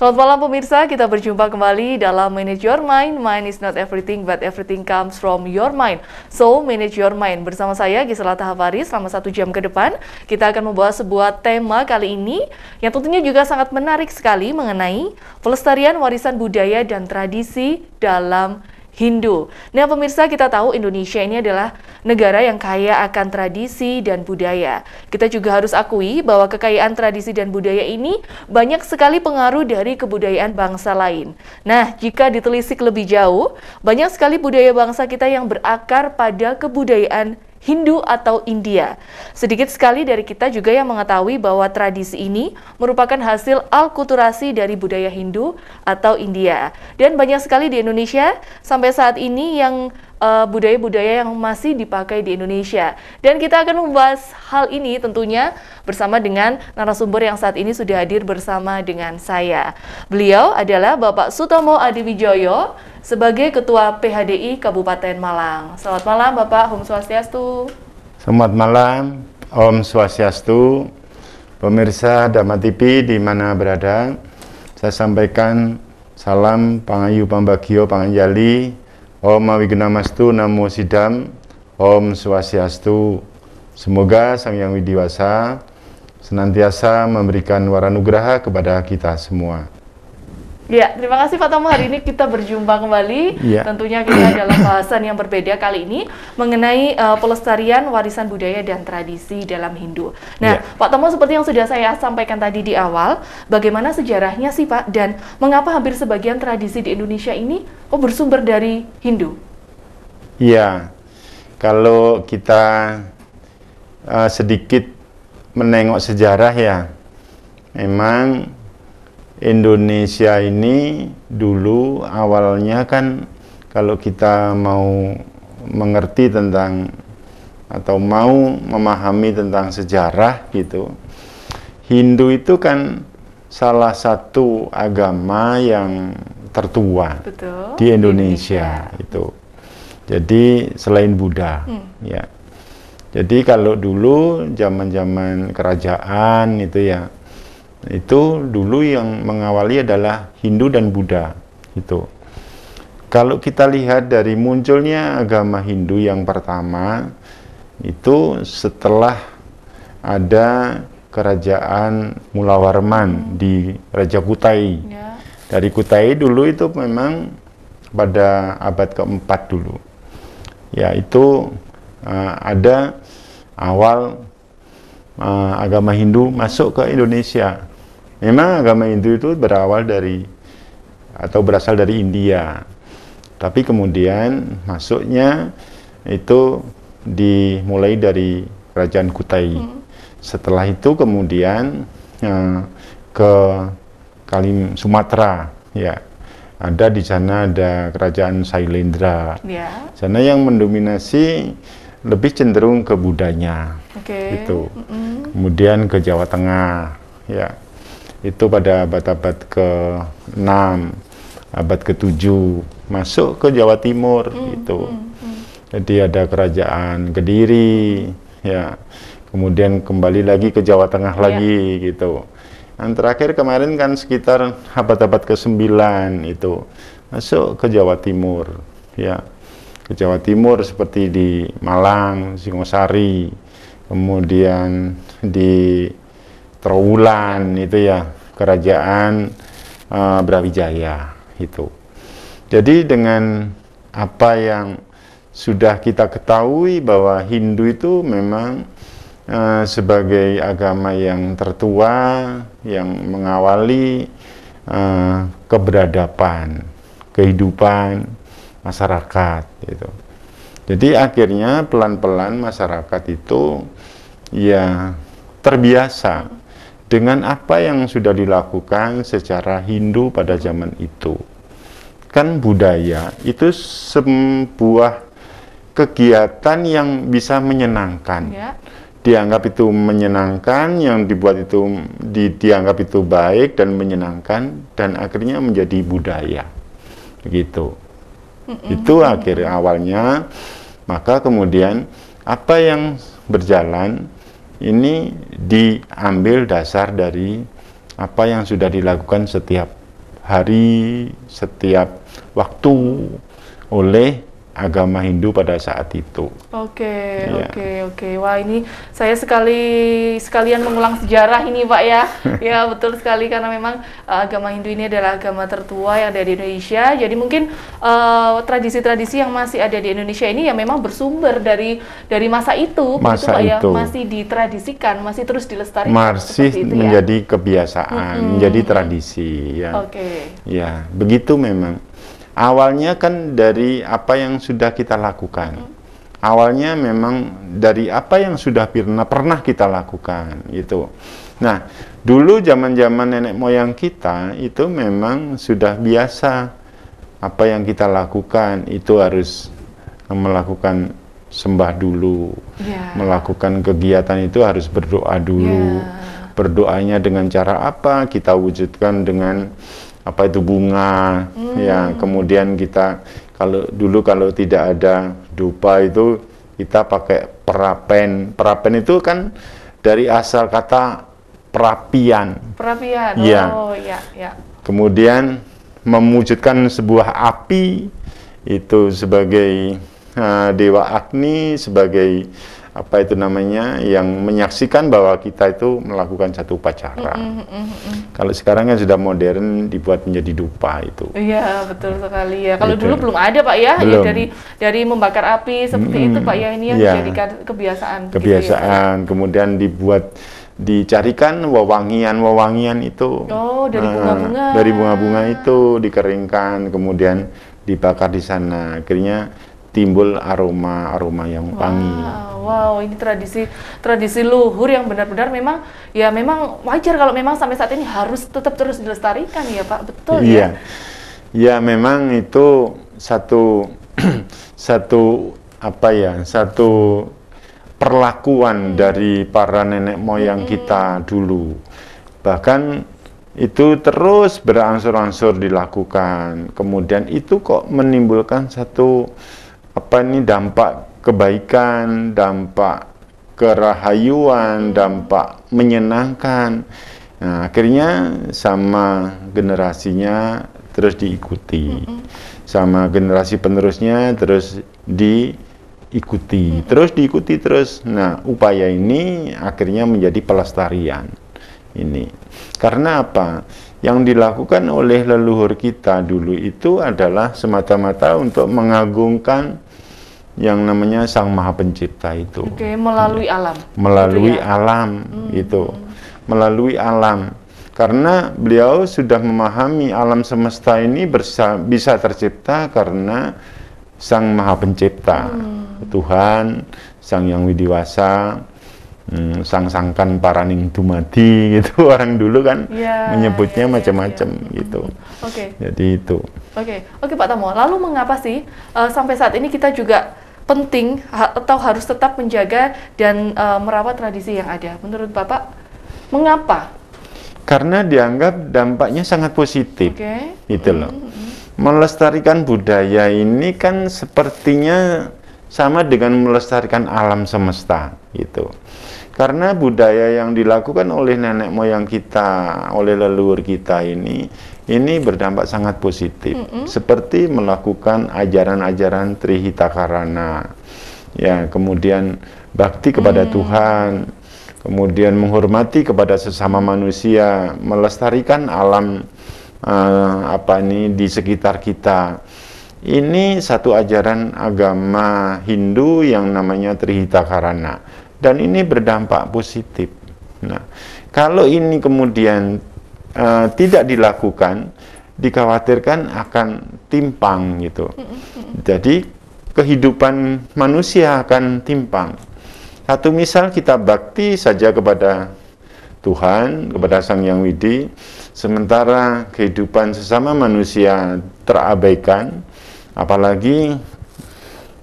Selamat malam pemirsa, kita berjumpa kembali dalam Manage Your Mind. Mind is not everything, but everything comes from your mind. So, Manage Your Mind. Bersama saya, Gisela Tahavari, selama satu jam ke depan, kita akan membahas sebuah tema kali ini yang tentunya juga sangat menarik sekali mengenai pelestarian warisan budaya dan tradisi dalam Hindu. Nah, pemirsa, kita tahu Indonesia ini adalah negara yang kaya akan tradisi dan budaya. Kita juga harus akui bahwa kekayaan tradisi dan budaya ini banyak sekali pengaruh dari kebudayaan bangsa lain. Nah, jika ditelisik lebih jauh, banyak sekali budaya bangsa kita yang berakar pada kebudayaan Hindu atau India. Sedikit sekali dari kita juga yang mengetahui bahwa tradisi ini merupakan hasil alkulturasi dari budaya Hindu atau India. Dan banyak sekali di Indonesia sampai saat ini yang Eh, budaya-budaya uh, yang masih dipakai di Indonesia. Dan kita akan membahas hal ini tentunya bersama dengan narasumber yang saat ini sudah hadir bersama dengan saya. Beliau adalah Bapak Sutomo Adiwijoyo sebagai Ketua PHDI Kabupaten Malang. Selamat malam Bapak, Om Swastiastu. Selamat malam, Om Swastiastu. Pemirsa Dhamma TV di mana berada, saya sampaikan salam pangayu Pambagio Panganjali Om Awigunamastu Namo Sidam Om Swastiastu Semoga Sang Yang Widiwasa senantiasa memberikan waranugraha kepada kita semua. Ya, terima kasih Pak Tomo. Hari ini kita berjumpa kembali. Ya. Tentunya kita dalam bahasan yang berbeda kali ini mengenai uh, pelestarian warisan budaya dan tradisi dalam Hindu. Nah, ya. Pak Tomo seperti yang sudah saya sampaikan tadi di awal, bagaimana sejarahnya sih Pak dan mengapa hampir sebagian tradisi di Indonesia ini kok bersumber dari Hindu? Iya. Kalau kita uh, sedikit menengok sejarah ya, memang Indonesia ini dulu awalnya kan kalau kita mau mengerti tentang atau mau memahami tentang sejarah gitu Hindu itu kan salah satu agama yang tertua Betul. di Indonesia, itu jadi selain Buddha hmm. ya jadi kalau dulu zaman-zaman kerajaan itu ya itu dulu yang mengawali adalah Hindu dan Buddha. Itu. Kalau kita lihat dari munculnya agama Hindu yang pertama itu setelah ada kerajaan Mulawarman di Raja Kutai. yeah. Dari Kutai dulu itu memang pada abad keempat dulu. Ya itu uh, eh, ada awal uh, agama Hindu masuk ke Indonesia Memang agama Hindu itu berawal dari atau berasal dari India. Tapi kemudian masuknya itu dimulai dari kerajaan Kutai. Hmm. Setelah itu kemudian ya, ke Kalim Sumatera, ya. Ada di sana ada kerajaan Sailendra. Yeah. Sana yang mendominasi lebih cenderung ke budanya. Okay. Itu. Mm -hmm. Kemudian ke Jawa Tengah, ya itu pada abad-abad ke-6, abad ke-7 masuk ke Jawa Timur hmm, itu. Hmm, hmm. Jadi ada kerajaan Kediri ya. Kemudian kembali lagi ke Jawa Tengah yeah. lagi gitu. Yang terakhir kemarin kan sekitar abad-abad ke-9 itu masuk ke Jawa Timur ya. Ke Jawa Timur seperti di Malang, Singosari, kemudian di Trawulan itu ya kerajaan uh, Brawijaya itu. Jadi dengan apa yang sudah kita ketahui bahwa Hindu itu memang uh, sebagai agama yang tertua yang mengawali uh, keberadaban kehidupan masyarakat itu. Jadi akhirnya pelan-pelan masyarakat itu ya terbiasa dengan apa yang sudah dilakukan secara Hindu pada zaman itu. Kan budaya itu sebuah kegiatan yang bisa menyenangkan. Ya. Dianggap itu menyenangkan, yang dibuat itu di, dianggap itu baik dan menyenangkan dan akhirnya menjadi budaya. Begitu. Mm -mm. Itu akhir awalnya. Maka kemudian apa yang berjalan ini diambil dasar dari apa yang sudah dilakukan setiap hari, setiap waktu oleh agama Hindu pada saat itu. Oke, ya. oke, oke. Wah, ini saya sekali sekalian mengulang sejarah ini, Pak ya. ya, betul sekali karena memang uh, agama Hindu ini adalah agama tertua yang ada di Indonesia. Jadi mungkin eh, tradisi-tradisi uh, yang masih ada di Indonesia ini ya memang bersumber dari dari masa itu, gitu, masa begitu, Pak, ya. itu. ya, masih ditradisikan, masih terus dilestarikan. Masih itu, ya. menjadi ya. kebiasaan, hmm. menjadi tradisi ya. Oke. Okay. Ya, begitu memang awalnya kan dari apa yang sudah kita lakukan. Awalnya memang dari apa yang sudah pernah pernah kita lakukan gitu. Nah, dulu zaman-zaman nenek moyang kita itu memang sudah biasa apa yang kita lakukan itu harus melakukan sembah dulu. Yeah. Melakukan kegiatan itu harus berdoa dulu. Yeah. Berdoanya dengan cara apa? Kita wujudkan dengan apa itu bunga hmm. ya kemudian kita kalau dulu kalau tidak ada dupa itu kita pakai perapen perapen itu kan dari asal kata perapian perapian ya. oh ya ya kemudian mewujudkan sebuah api itu sebagai uh, dewa agni sebagai apa itu namanya yang menyaksikan bahwa kita itu melakukan satu upacara. Mm -hmm, mm -hmm. Kalau sekarang kan sudah modern dibuat menjadi dupa itu. Iya betul sekali ya. Kalau gitu. dulu belum ada pak ya, belum. ya dari dari membakar api seperti mm -hmm. itu pak ya ini yang ya. dijadikan kebiasaan. Kebiasaan gitu ya. ya. kemudian dibuat dicarikan wewangian-wewangian itu. Oh dari ah, bunga-bunga. Uh, dari bunga-bunga itu dikeringkan kemudian dibakar di sana akhirnya timbul aroma-aroma yang wangi. Wow, wow, ini tradisi tradisi luhur yang benar-benar memang ya memang wajar kalau memang sampai saat ini harus tetap terus dilestarikan ya Pak, betul ya? iya. ya? memang itu satu satu apa ya, satu perlakuan hmm. dari para nenek moyang hmm. kita dulu. Bahkan itu terus berangsur-angsur dilakukan. Kemudian itu kok menimbulkan satu apa ini dampak kebaikan, dampak kerahayuan, dampak menyenangkan. Nah, akhirnya sama generasinya terus diikuti. Sama generasi penerusnya terus diikuti, hmm. terus diikuti terus. Nah, upaya ini akhirnya menjadi pelestarian ini. Karena apa? Yang dilakukan oleh leluhur kita dulu itu adalah semata-mata untuk mengagungkan yang namanya Sang Maha Pencipta itu. Oke, okay, melalui ya. alam. Melalui itu ya? alam hmm. itu. Melalui alam. Karena beliau sudah memahami alam semesta ini bersa bisa tercipta karena Sang Maha Pencipta. Hmm. Tuhan, Sang Yang Widiwasa, hmm, Sang Sangkan Paraning Dumadi gitu orang dulu kan yeah, menyebutnya yeah, iya, iya. macam-macam yeah. Hmm. gitu. Oke. Okay. Jadi itu. Oke, okay. oke okay, Pak Tamo. Lalu mengapa sih uh, sampai saat ini kita juga penting ha atau harus tetap menjaga dan uh, merawat tradisi yang ada. Menurut Bapak, mengapa? Karena dianggap dampaknya sangat positif. Okay. Itu loh. Mm -hmm. Melestarikan budaya ini kan sepertinya sama dengan melestarikan alam semesta gitu. Karena budaya yang dilakukan oleh nenek moyang kita, oleh leluhur kita ini, ini berdampak sangat positif. Mm -hmm. Seperti melakukan ajaran-ajaran Trihita Karana, ya, kemudian bakti kepada mm. Tuhan, kemudian menghormati kepada sesama manusia, melestarikan alam uh, apa ini di sekitar kita. Ini satu ajaran agama Hindu yang namanya Trihita Karana dan ini berdampak positif. Nah, kalau ini kemudian uh, tidak dilakukan, dikhawatirkan akan timpang gitu. Jadi kehidupan manusia akan timpang. Satu misal kita bakti saja kepada Tuhan, kepada Sang Yang Widi, sementara kehidupan sesama manusia terabaikan, apalagi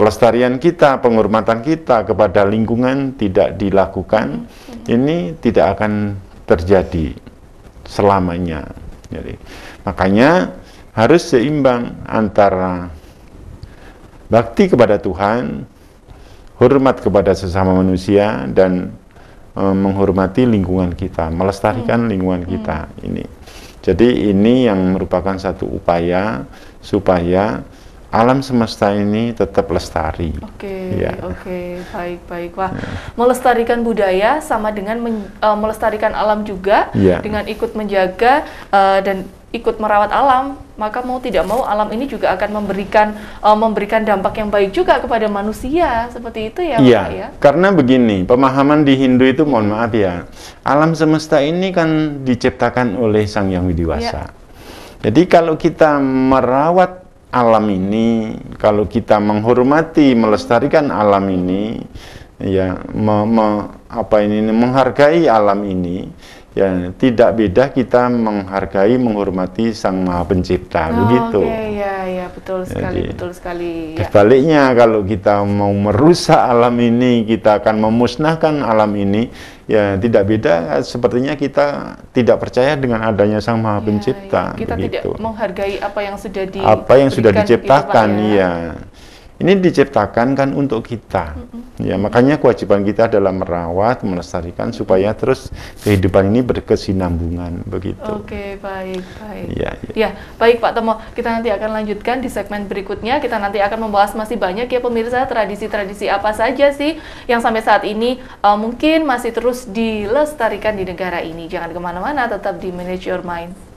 pelestarian kita, penghormatan kita kepada lingkungan tidak dilakukan, ini tidak akan terjadi selamanya. Jadi, makanya harus seimbang antara bakti kepada Tuhan, hormat kepada sesama manusia dan e, menghormati lingkungan kita, melestarikan hmm. lingkungan hmm. kita hmm. ini. Jadi ini yang merupakan satu upaya supaya alam semesta ini tetap lestari. Oke, okay, ya. oke, okay, baik, baik. Wah, ya. melestarikan budaya sama dengan men, uh, melestarikan alam juga, ya. dengan ikut menjaga uh, dan ikut merawat alam, maka mau tidak mau alam ini juga akan memberikan uh, memberikan dampak yang baik juga kepada manusia, seperti itu ya, ya, ya. Karena begini, pemahaman di Hindu itu mohon maaf ya, alam semesta ini kan diciptakan oleh Sang Yang Widiwasa. Ya. Jadi kalau kita merawat alam ini kalau kita menghormati melestarikan alam ini ya me, me, apa ini menghargai alam ini Ya, tidak beda kita menghargai, menghormati Sang Maha Pencipta, oh, begitu. Okay, ya, ya, betul sekali, Jadi, betul sekali. Ya. Sebaliknya kalau kita mau merusak alam ini, kita akan memusnahkan alam ini, ya tidak beda sepertinya kita tidak percaya dengan adanya Sang Maha ya, ya. Pencipta. Ya, kita begitu. tidak menghargai apa yang sudah di Apa yang sudah diciptakan, ya. iya. Gitu, ini diciptakan kan untuk kita. Ya, makanya kewajiban kita adalah merawat, melestarikan supaya terus kehidupan ini berkesinambungan begitu. Oke, baik, baik. Ya, ya. ya, baik Pak Temo. Kita nanti akan lanjutkan di segmen berikutnya. Kita nanti akan membahas masih banyak ya pemirsa tradisi-tradisi apa saja sih yang sampai saat ini uh, mungkin masih terus dilestarikan di negara ini. Jangan kemana-mana, tetap di Manage Your Mind.